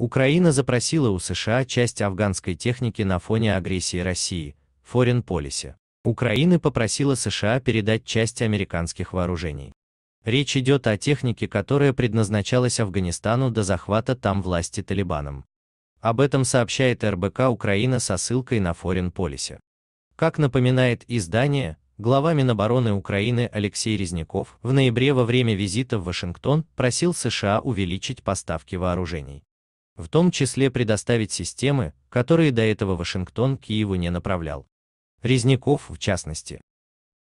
Украина запросила у США часть афганской техники на фоне агрессии России, Foreign Policy. Украина попросила США передать часть американских вооружений. Речь идет о технике, которая предназначалась Афганистану до захвата там власти талибаном. Об этом сообщает РБК Украина со ссылкой на Foreign Policy. Как напоминает издание, глава Минобороны Украины Алексей Резняков в ноябре во время визита в Вашингтон просил США увеличить поставки вооружений в том числе предоставить системы, которые до этого Вашингтон Киеву не направлял. Резняков, в частности,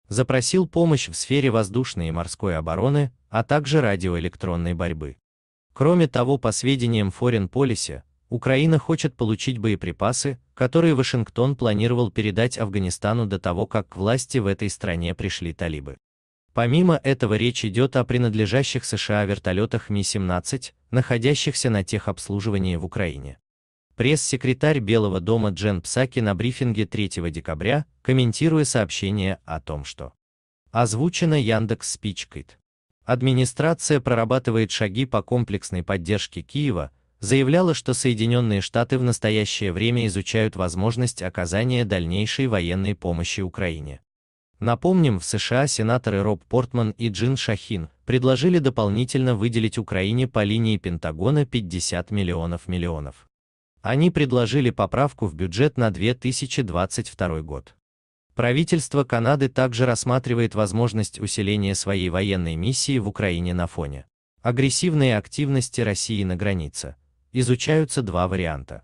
запросил помощь в сфере воздушной и морской обороны, а также радиоэлектронной борьбы. Кроме того, по сведениям Foreign Policy, Украина хочет получить боеприпасы, которые Вашингтон планировал передать Афганистану до того, как к власти в этой стране пришли талибы. Помимо этого речь идет о принадлежащих США вертолетах Ми-17, находящихся на техобслуживании в Украине. Пресс-секретарь Белого дома Джен Псаки на брифинге 3 декабря, комментируя сообщение о том, что озвучено Яндекс Спичкит. Администрация прорабатывает шаги по комплексной поддержке Киева, заявляла, что Соединенные Штаты в настоящее время изучают возможность оказания дальнейшей военной помощи Украине. Напомним, в США сенаторы Роб Портман и Джин Шахин предложили дополнительно выделить Украине по линии Пентагона 50 миллионов миллионов. Они предложили поправку в бюджет на 2022 год. Правительство Канады также рассматривает возможность усиления своей военной миссии в Украине на фоне агрессивной активности России на границе. Изучаются два варианта.